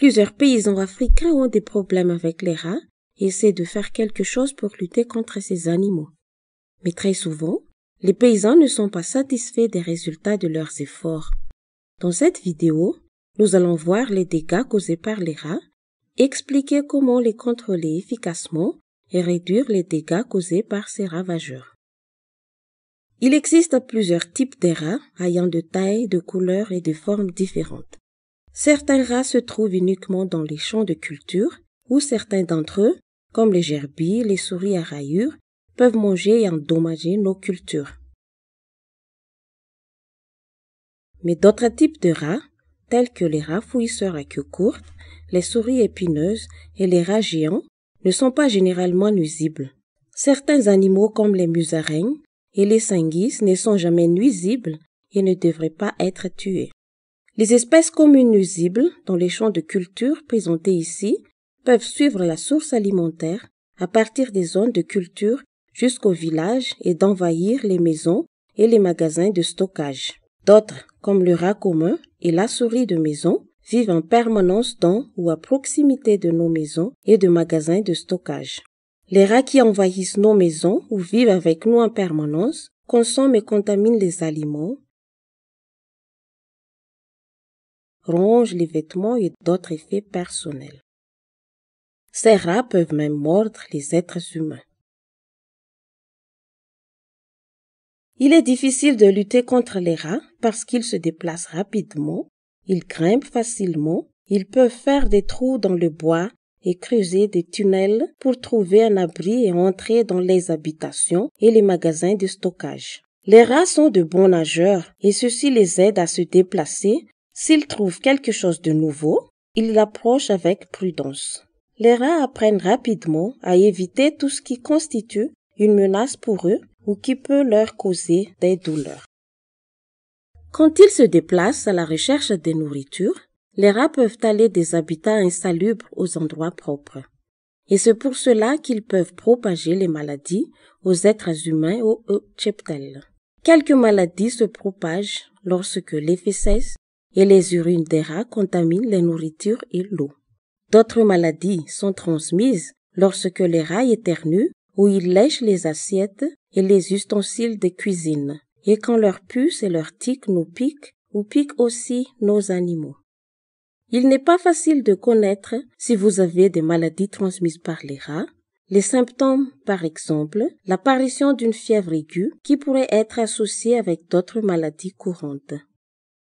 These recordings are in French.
Plusieurs paysans africains ont des problèmes avec les rats et essaient de faire quelque chose pour lutter contre ces animaux. Mais très souvent, les paysans ne sont pas satisfaits des résultats de leurs efforts. Dans cette vidéo, nous allons voir les dégâts causés par les rats, expliquer comment les contrôler efficacement et réduire les dégâts causés par ces ravageurs. Il existe plusieurs types de rats ayant de tailles, de couleurs et de formes différentes. Certains rats se trouvent uniquement dans les champs de culture, où certains d'entre eux, comme les gerbilles, les souris à rayures, peuvent manger et endommager nos cultures. Mais d'autres types de rats, tels que les rats fouisseurs à queue courte, les souris épineuses et les rats géants, ne sont pas généralement nuisibles. Certains animaux comme les musaraignes et les sanguis ne sont jamais nuisibles et ne devraient pas être tués. Les espèces communes nuisibles dans les champs de culture présentés ici peuvent suivre la source alimentaire à partir des zones de culture jusqu'au village et d'envahir les maisons et les magasins de stockage. D'autres, comme le rat commun et la souris de maison, vivent en permanence dans ou à proximité de nos maisons et de magasins de stockage. Les rats qui envahissent nos maisons ou vivent avec nous en permanence consomment et contaminent les aliments, rongent les vêtements et d'autres effets personnels. Ces rats peuvent même mordre les êtres humains. Il est difficile de lutter contre les rats parce qu'ils se déplacent rapidement, ils grimpent facilement, ils peuvent faire des trous dans le bois et creuser des tunnels pour trouver un abri et entrer dans les habitations et les magasins de stockage. Les rats sont de bons nageurs et ceci les aide à se déplacer S'ils trouvent quelque chose de nouveau, ils l'approchent avec prudence. Les rats apprennent rapidement à éviter tout ce qui constitue une menace pour eux ou qui peut leur causer des douleurs. Quand ils se déplacent à la recherche des nourriture, les rats peuvent aller des habitats insalubres aux endroits propres. Et c'est pour cela qu'ils peuvent propager les maladies aux êtres humains ou aux cheptels. Quelques maladies se propagent lorsque l'épicèse et les urines des rats contaminent les nourritures et l'eau. D'autres maladies sont transmises lorsque les rats éternuent ou ils lèchent les assiettes et les ustensiles de cuisine, et quand leurs puces et leurs tiques nous piquent ou piquent aussi nos animaux. Il n'est pas facile de connaître si vous avez des maladies transmises par les rats. Les symptômes, par exemple, l'apparition d'une fièvre aiguë qui pourrait être associée avec d'autres maladies courantes.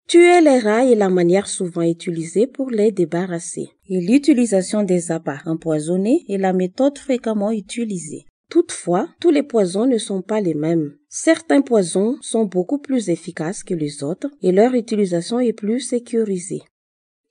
Tuer les rats est la manière souvent utilisée pour les débarrasser. Et l'utilisation des appâts empoisonnés est la méthode fréquemment utilisée. Toutefois, tous les poisons ne sont pas les mêmes. Certains poisons sont beaucoup plus efficaces que les autres et leur utilisation est plus sécurisée.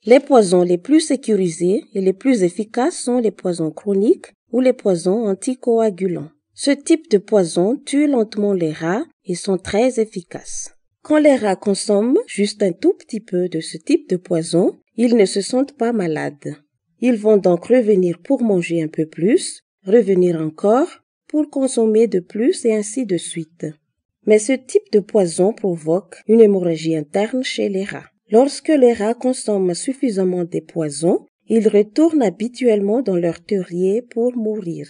Les poisons les plus sécurisés et les plus efficaces sont les poisons chroniques ou les poisons anticoagulants. Ce type de poison tue lentement les rats et sont très efficaces. Quand les rats consomment juste un tout petit peu de ce type de poison, ils ne se sentent pas malades. Ils vont donc revenir pour manger un peu plus, revenir encore, pour consommer de plus et ainsi de suite. Mais ce type de poison provoque une hémorragie interne chez les rats. Lorsque les rats consomment suffisamment de poison, ils retournent habituellement dans leur terrier pour mourir.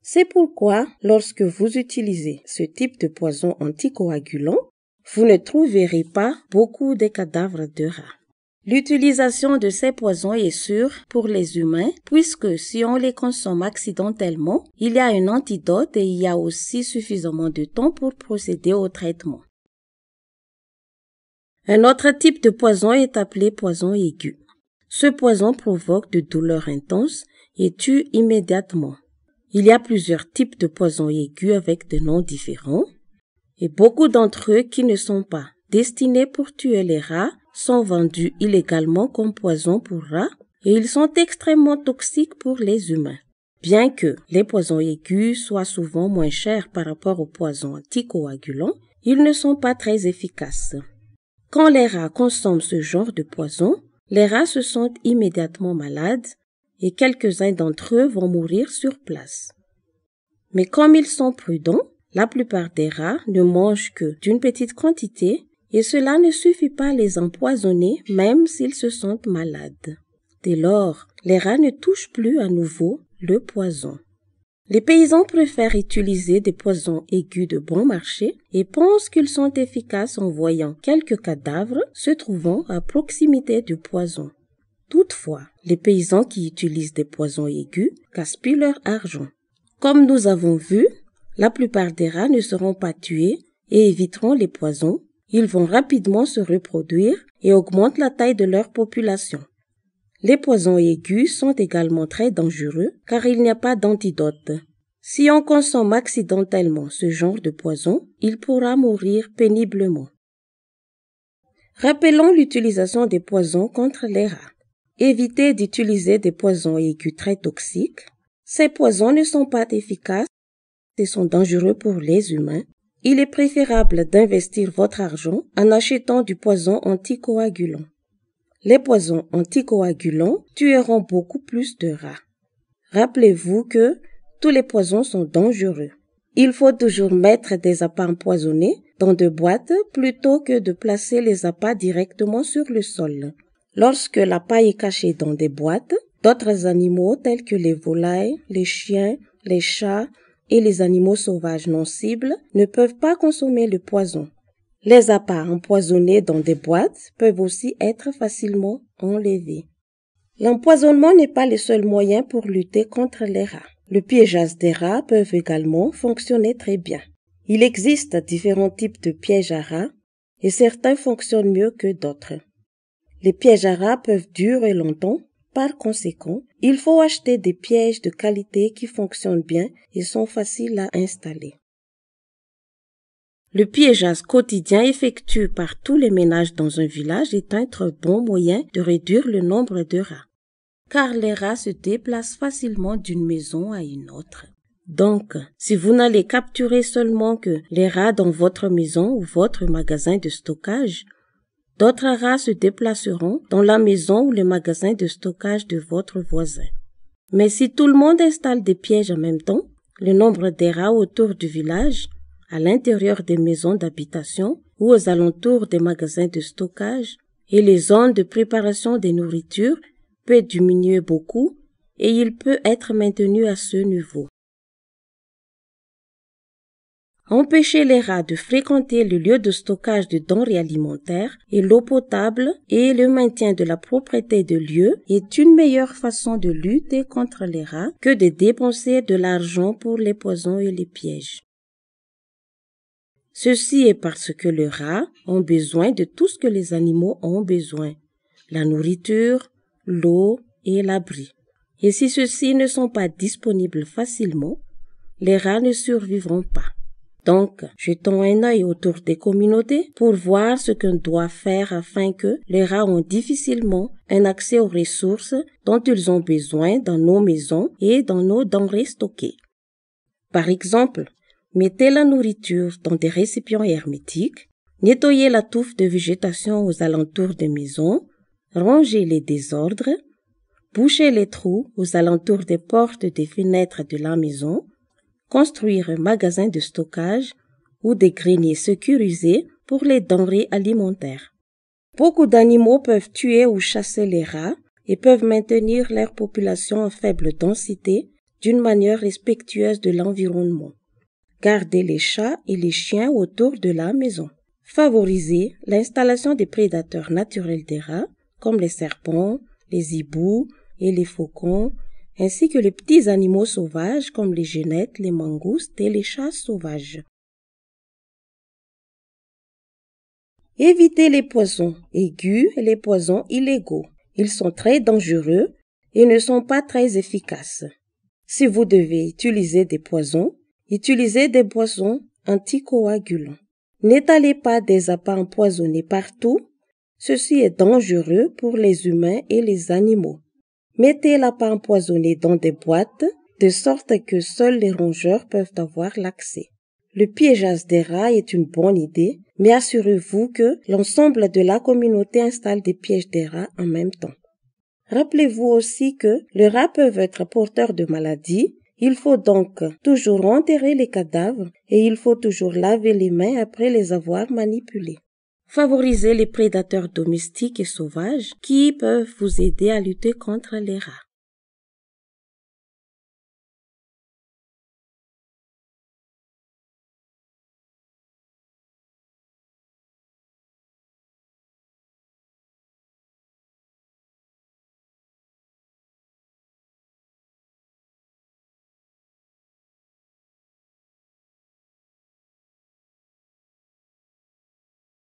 C'est pourquoi, lorsque vous utilisez ce type de poison anticoagulant, vous ne trouverez pas beaucoup de cadavres de rats. L'utilisation de ces poisons est sûre pour les humains puisque si on les consomme accidentellement, il y a un antidote et il y a aussi suffisamment de temps pour procéder au traitement. Un autre type de poison est appelé poison aigu. Ce poison provoque de douleurs intenses et tue immédiatement. Il y a plusieurs types de poisons aigus avec des noms différents et beaucoup d'entre eux qui ne sont pas destinés pour tuer les rats sont vendus illégalement comme poison pour rats et ils sont extrêmement toxiques pour les humains. Bien que les poisons aigus soient souvent moins chers par rapport aux poisons anticoagulants, ils ne sont pas très efficaces. Quand les rats consomment ce genre de poison, les rats se sentent immédiatement malades et quelques-uns d'entre eux vont mourir sur place. Mais comme ils sont prudents, la plupart des rats ne mangent que d'une petite quantité et cela ne suffit pas à les empoisonner même s'ils se sentent malades. Dès lors, les rats ne touchent plus à nouveau le poison. Les paysans préfèrent utiliser des poisons aigus de bon marché et pensent qu'ils sont efficaces en voyant quelques cadavres se trouvant à proximité du poison. Toutefois, les paysans qui utilisent des poisons aigus gaspillent leur argent. Comme nous avons vu, la plupart des rats ne seront pas tués et éviteront les poisons. Ils vont rapidement se reproduire et augmentent la taille de leur population. Les poisons aigus sont également très dangereux car il n'y a pas d'antidote. Si on consomme accidentellement ce genre de poison, il pourra mourir péniblement. Rappelons l'utilisation des poisons contre les rats. Évitez d'utiliser des poisons aigus très toxiques. Ces poisons ne sont pas efficaces sont dangereux pour les humains, il est préférable d'investir votre argent en achetant du poison anticoagulant. Les poisons anticoagulants tueront beaucoup plus de rats. Rappelez-vous que tous les poisons sont dangereux. Il faut toujours mettre des appâts empoisonnés dans des boîtes plutôt que de placer les appâts directement sur le sol. Lorsque l'appât est caché dans des boîtes, d'autres animaux tels que les volailles, les chiens, les chats, et les animaux sauvages non cibles ne peuvent pas consommer le poison. Les appâts empoisonnés dans des boîtes peuvent aussi être facilement enlevés. L'empoisonnement n'est pas le seul moyen pour lutter contre les rats. Le piégeage des rats peuvent également fonctionner très bien. Il existe différents types de pièges à rats et certains fonctionnent mieux que d'autres. Les pièges à rats peuvent durer longtemps. Par conséquent, il faut acheter des pièges de qualité qui fonctionnent bien et sont faciles à installer. Le piégeage quotidien effectué par tous les ménages dans un village est un très bon moyen de réduire le nombre de rats, car les rats se déplacent facilement d'une maison à une autre. Donc, si vous n'allez capturer seulement que les rats dans votre maison ou votre magasin de stockage, D'autres rats se déplaceront dans la maison ou le magasin de stockage de votre voisin. Mais si tout le monde installe des pièges en même temps, le nombre des rats autour du village, à l'intérieur des maisons d'habitation ou aux alentours des magasins de stockage et les zones de préparation des nourritures peut diminuer beaucoup et il peut être maintenu à ce niveau empêcher les rats de fréquenter le lieu de stockage de denrées alimentaires et l'eau potable et le maintien de la propriété de lieu est une meilleure façon de lutter contre les rats que de dépenser de l'argent pour les poisons et les pièges. Ceci est parce que les rats ont besoin de tout ce que les animaux ont besoin, la nourriture, l'eau et l'abri. Et si ceux-ci ne sont pas disponibles facilement, les rats ne survivront pas. Donc, jetons un œil autour des communautés pour voir ce qu'on doit faire afin que les rats ont difficilement un accès aux ressources dont ils ont besoin dans nos maisons et dans nos denrées stockées. Par exemple, mettez la nourriture dans des récipients hermétiques, nettoyez la touffe de végétation aux alentours des maisons, rangez les désordres, bouchez les trous aux alentours des portes et des fenêtres de la maison, construire un magasin de stockage ou des greniers sécurisés pour les denrées alimentaires. Beaucoup d'animaux peuvent tuer ou chasser les rats et peuvent maintenir leur population en faible densité d'une manière respectueuse de l'environnement. Garder les chats et les chiens autour de la maison. Favoriser l'installation des prédateurs naturels des rats, comme les serpents, les hiboux et les faucons, ainsi que les petits animaux sauvages comme les genettes, les mangoustes et les chats sauvages. Évitez les poisons aigus et les poisons illégaux. Ils sont très dangereux et ne sont pas très efficaces. Si vous devez utiliser des poisons, utilisez des poisons anticoagulants. N'étalez pas des appâts empoisonnés partout. Ceci est dangereux pour les humains et les animaux. Mettez lapin empoisonnée dans des boîtes, de sorte que seuls les rongeurs peuvent avoir l'accès. Le piégeage des rats est une bonne idée, mais assurez-vous que l'ensemble de la communauté installe des pièges des rats en même temps. Rappelez-vous aussi que les rats peuvent être porteurs de maladies, il faut donc toujours enterrer les cadavres et il faut toujours laver les mains après les avoir manipulés. Favorisez les prédateurs domestiques et sauvages qui peuvent vous aider à lutter contre les rats.